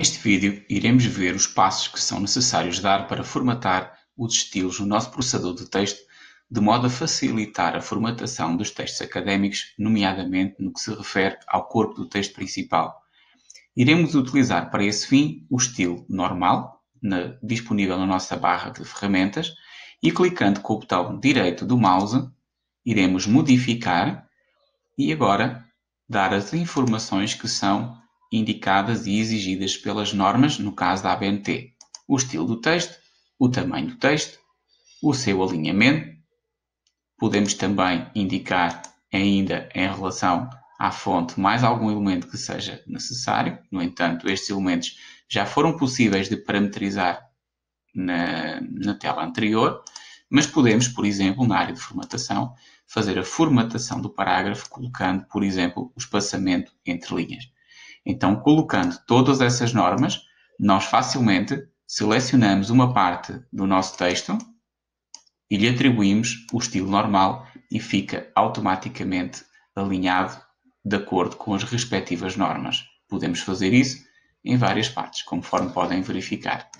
Neste vídeo, iremos ver os passos que são necessários dar para formatar os estilos no nosso processador de texto, de modo a facilitar a formatação dos textos académicos, nomeadamente no que se refere ao corpo do texto principal. Iremos utilizar para esse fim o estilo normal, na, disponível na nossa barra de ferramentas, e clicando com o botão direito do mouse, iremos modificar e agora dar as informações que são indicadas e exigidas pelas normas no caso da ABNT, o estilo do texto, o tamanho do texto, o seu alinhamento. Podemos também indicar ainda em relação à fonte mais algum elemento que seja necessário. No entanto, estes elementos já foram possíveis de parametrizar na, na tela anterior, mas podemos, por exemplo, na área de formatação, fazer a formatação do parágrafo colocando, por exemplo, o espaçamento entre linhas. Então, colocando todas essas normas, nós facilmente selecionamos uma parte do nosso texto e lhe atribuímos o estilo normal e fica automaticamente alinhado de acordo com as respectivas normas. Podemos fazer isso em várias partes, conforme podem verificar.